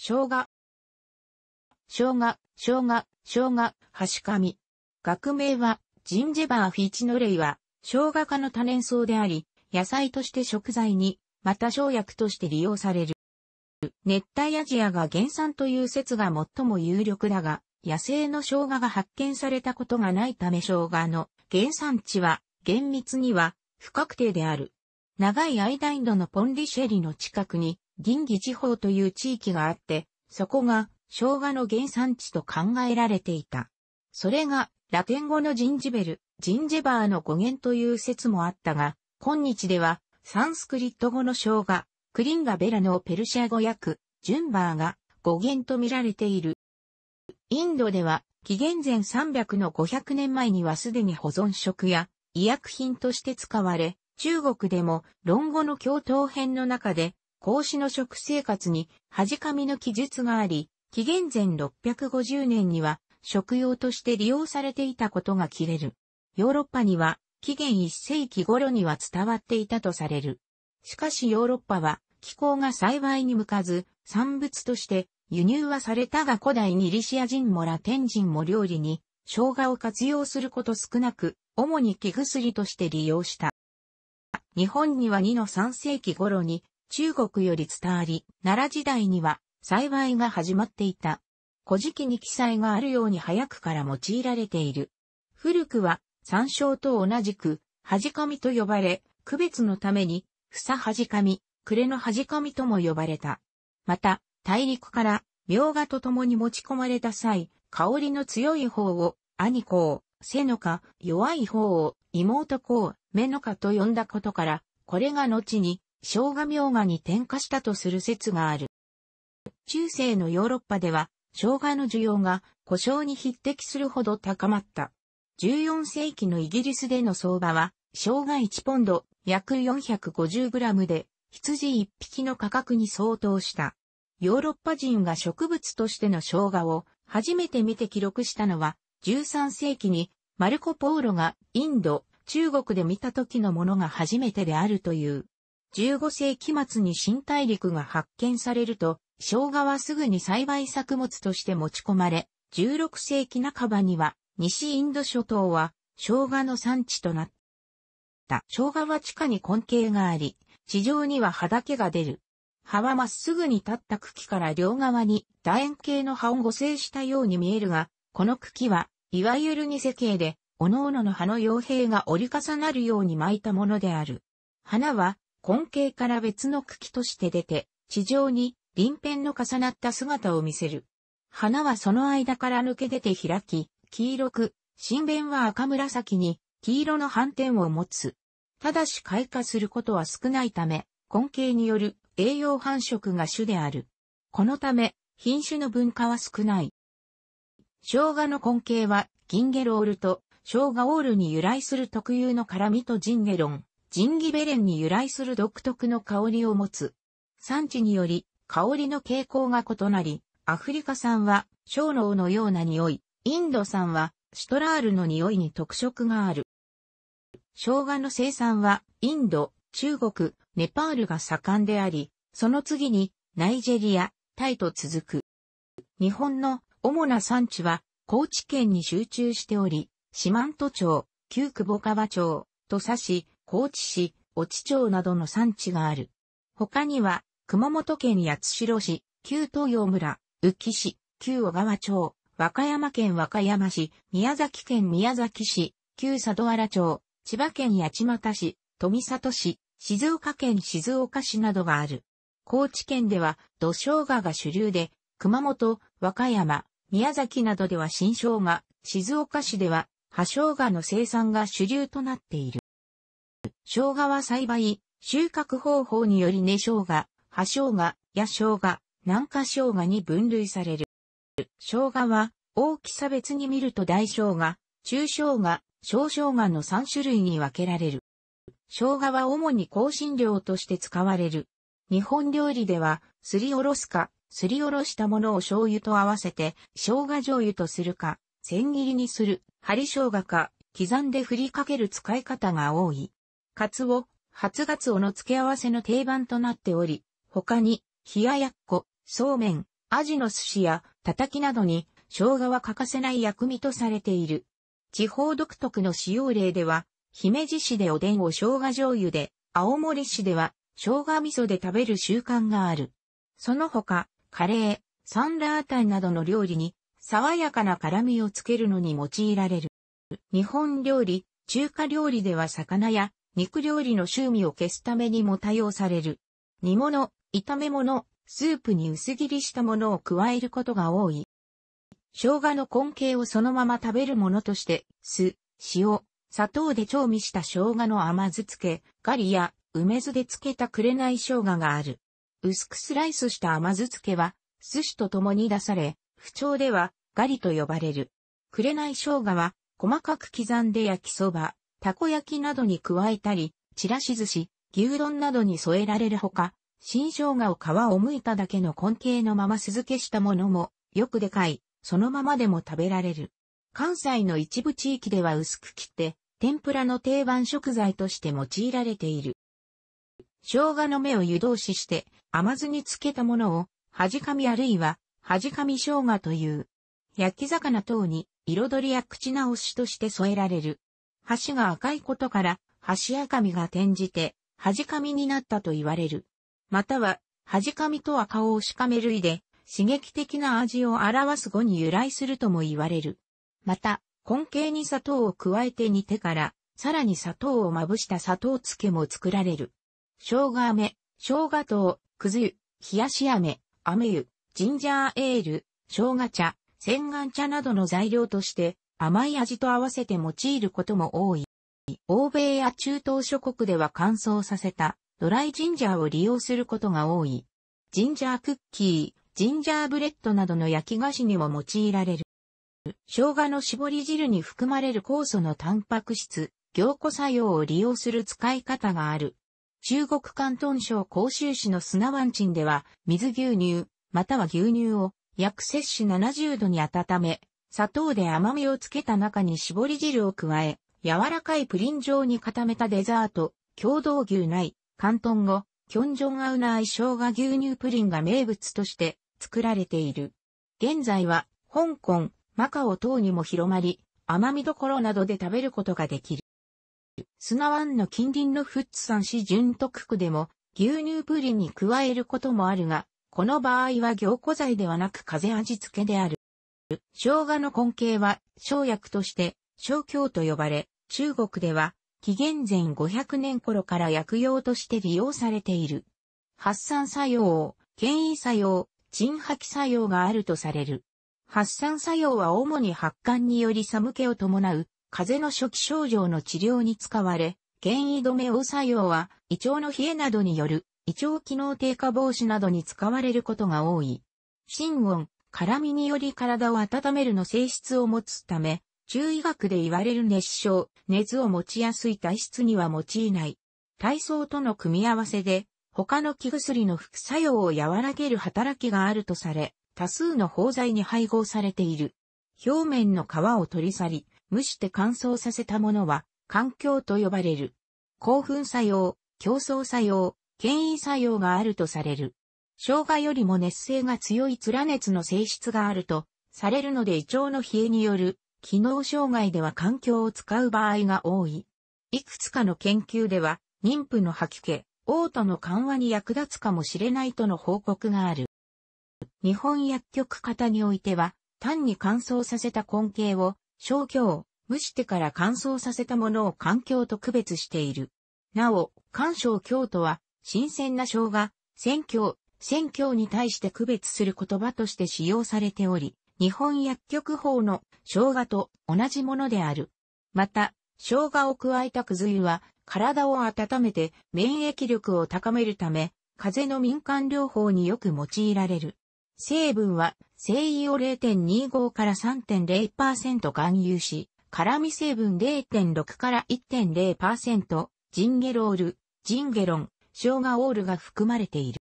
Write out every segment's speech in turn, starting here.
生姜。生姜、生姜、生姜、はしかみ。学名は、ジンジェバーフィチのイは、生姜科の多年草であり、野菜として食材に、また生薬として利用される。熱帯アジアが原産という説が最も有力だが、野生の生姜が発見されたことがないため生姜の原産地は厳密には不確定である。長い間インドのポンリシェリの近くに銀儀地方という地域があって、そこが生姜の原産地と考えられていた。それがラテン語のジンジベル、ジンジェバーの語源という説もあったが、今日ではサンスクリット語の生姜、クリンガベラのペルシャ語訳、ジュンバーが語源と見られている。インドでは紀元前300の500年前にはすでに保存食や医薬品として使われ、中国でも論語の教頭編の中で孔子の食生活に恥かみの記述があり、紀元前650年には食用として利用されていたことが切れる。ヨーロッパには紀元1世紀頃には伝わっていたとされる。しかしヨーロッパは気候が幸いに向かず、産物として輸入はされたが古代にリシア人もラテン人も料理に生姜を活用すること少なく、主に木薬として利用した。日本には2の3世紀頃に中国より伝わり、奈良時代には幸いが始まっていた。古事記に記載があるように早くから用いられている。古くは山椒と同じく、はじかみと呼ばれ、区別のために、ふさはじかみ、暮れのじかみとも呼ばれた。また、大陸から、苗画と共に持ち込まれた際、香りの強い方を、兄子背のか、弱い方を、妹子を、目のかと呼んだことから、これが後に、生姜明画に転化したとする説がある。中世のヨーロッパでは、生姜の需要が故障に匹敵するほど高まった。14世紀のイギリスでの相場は、生姜1ポンド、約4 5 0ムで、羊1匹の価格に相当した。ヨーロッパ人が植物としての生姜を初めて見て記録したのは、13世紀にマルコ・ポーロがインド、中国で見た時のものが初めてであるという。15世紀末に新大陸が発見されると、生姜はすぐに栽培作物として持ち込まれ、16世紀半ばには西インド諸島は生姜の産地となった。生姜は地下に根茎があり、地上には葉だけが出る。葉はまっすぐに立った茎から両側に楕円形の葉を合成したように見えるが、この茎は、いわゆる二世形で、各々の葉の傭兵が折り重なるように巻いたものである。花は根茎から別の茎として出て、地上に鱗片の重なった姿を見せる。花はその間から抜け出て開き、黄色く、新弁は赤紫に、黄色の斑点を持つ。ただし開花することは少ないため、根茎による栄養繁殖が主である。このため、品種の分化は少ない。生姜の根茎は、ギンゲロールと、生姜オールに由来する特有の辛味とジンゲロン、ジンギベレンに由来する独特の香りを持つ。産地により香りの傾向が異なり、アフリカ産は小脳のような匂い、インド産はシュトラールの匂いに特色がある。生姜の生産はインド、中国、ネパールが盛んであり、その次にナイジェリア、タイと続く。日本の主な産地は高知県に集中しており、四万十町、旧久保川町、土佐市、高知市、越知町などの産地がある。他には、熊本県八代市、旧東洋村、宇城市、旧小川町、和歌山県和歌山市、宮崎県宮崎市、旧佐土原町、千葉県八街市、富里市、静岡県静岡市などがある。高知県では土生姜が主流で、熊本、和歌山、宮崎などでは新生姜、静岡市では葉生姜の生産が主流となっている。生姜は栽培、収穫方法により根生姜、葉生姜、野生姜、南下生姜に分類される。生姜は大きさ別に見ると大生姜、中生姜、小生姜の3種類に分けられる。生姜は主に香辛料として使われる。日本料理では、すりおろすか、すりおろしたものを醤油と合わせて、生姜醤油とするか、千切りにする、針生姜か、刻んで振りかける使い方が多い。カツオ、初ガツオの付け合わせの定番となっており、他に、冷ややっこ、そうめん、アジの寿司や、たたきなどに、生姜は欠かせない薬味とされている。地方独特の使用例では、姫路市でおでんを生姜醤油で、青森市では生姜味噌で食べる習慣がある。その他、カレー、サンラータンなどの料理に、爽やかな辛味をつけるのに用いられる。日本料理、中華料理では魚や肉料理の臭味を消すためにも多用される。煮物、炒め物、スープに薄切りしたものを加えることが多い。生姜の根茎をそのまま食べるものとして、酢、塩、砂糖で調味した生姜の甘酢漬け、ガリや梅酢で漬けた紅生姜がある。薄くスライスした甘酢漬けは、寿司と共に出され、不調ではガリと呼ばれる。紅生姜は、細かく刻んで焼きそば、たこ焼きなどに加えたり、ちらし寿司、牛丼などに添えられるほか、新生姜を皮を剥いただけの根茎のまま酢漬けしたものも、よくでかい、そのままでも食べられる。関西の一部地域では薄く切って、天ぷらの定番食材として用いられている。生姜の芽を湯通しして甘酢に漬けたものを、はじかみあるいは、はじかみ生姜という、焼き魚等に彩りや口直しとして添えられる。橋が赤いことから、橋赤みが転じて、恥かみになったと言われる。または、恥かみとは顔をしかめるいで、刺激的な味を表す語に由来するとも言われる。また、根茎に砂糖を加えて煮てから、さらに砂糖をまぶした砂糖漬けも作られる。生姜飴、生姜糖、くず湯、冷やし飴、飴湯、ジンジャーエール、生姜茶、洗顔茶などの材料として、甘い味と合わせて用いることも多い。欧米や中東諸国では乾燥させたドライジンジャーを利用することが多い。ジンジャークッキー、ジンジャーブレッドなどの焼き菓子にも用いられる。生姜の絞り汁に含まれる酵素のタンパク質、凝固作用を利用する使い方がある。中国関東省広州市の砂湾鎮では、水牛乳、または牛乳を約摂取70度に温め、砂糖で甘みをつけた中に絞り汁を加え、柔らかいプリン状に固めたデザート、共同牛内、関東語、キョンジョンアウナイ生姜牛乳プリンが名物として作られている。現在は、香港、マカオ等にも広まり、甘味どころなどで食べることができる。砂湾の近隣のフッツ山市純徳区でも、牛乳プリンに加えることもあるが、この場合は凝固剤ではなく風味付けである。生姜の根茎は、生薬として、生姜と呼ばれ、中国では、紀元前500年頃から薬用として利用されている。発散作用、権威作用、鎮吐き作用があるとされる。発散作用は主に発汗により寒気を伴う、風邪の初期症状の治療に使われ、権威止めを作用は、胃腸の冷えなどによる、胃腸機能低下防止などに使われることが多い。心音、辛みにより体を温めるの性質を持つため、中医学で言われる熱症、熱を持ちやすい体質には用いない。体操との組み合わせで、他の気薬の副作用を和らげる働きがあるとされ、多数の包材に配合されている。表面の皮を取り去り、蒸して乾燥させたものは、環境と呼ばれる。興奮作用、競争作用、牽引作用があるとされる。生姜よりも熱性が強い連熱の性質があると、されるので胃腸の冷えによる、機能障害では環境を使う場合が多い。いくつかの研究では、妊婦の吐き気、嘔吐の緩和に役立つかもしれないとの報告がある。日本薬局方においては、単に乾燥させた根茎を、消去蒸してから乾燥させたものを環境と区別している。なお、干渉京都は、新鮮な生姜、鮮姜、宣教に対して区別する言葉として使用されており、日本薬局法の生姜と同じものである。また、生姜を加えたくず湯は、体を温めて免疫力を高めるため、風邪の民間療法によく用いられる。成分は、精油を0.25から3.0%含有し、辛味成分0.6から1.0%、ジンゲロール、ジンゲロン、生姜オールが含まれている。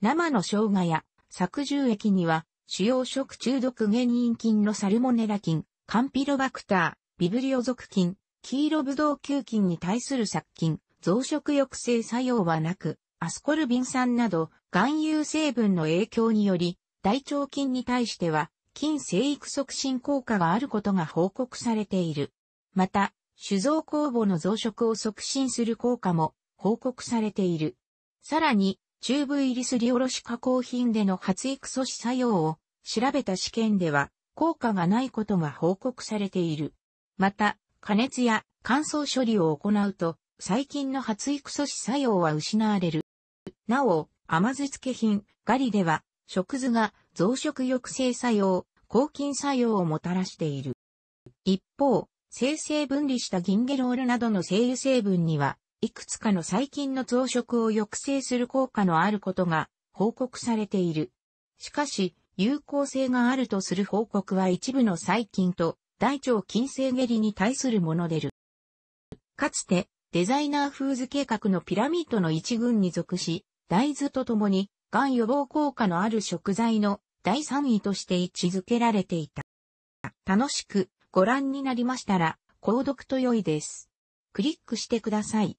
生の生姜や削除液には主要食中毒原因菌のサルモネラ菌、カンピロバクター、ビブリオ属菌、黄色ブドウ球菌に対する殺菌、増殖抑制作用はなく、アスコルビン酸など、含有成分の影響により、大腸菌に対しては、菌生育促進効果があることが報告されている。また、酒造酵母の増殖を促進する効果も報告されている。さらに、チューブ入りすりおろし加工品での発育阻止作用を調べた試験では効果がないことが報告されている。また、加熱や乾燥処理を行うと細菌の発育阻止作用は失われる。なお、甘酢漬け品、ガリでは食酢が増殖抑制作用、抗菌作用をもたらしている。一方、生成分離したギンゲロールなどの精油成分にはいくつかの細菌の増殖を抑制する効果のあることが報告されている。しかし、有効性があるとする報告は一部の細菌と大腸菌性下痢に対するものでる。かつて、デザイナーフーズ計画のピラミッドの一群に属し、大豆とともに、がん予防効果のある食材の第3位として位置づけられていた。楽しくご覧になりましたら、購読と良いです。クリックしてください。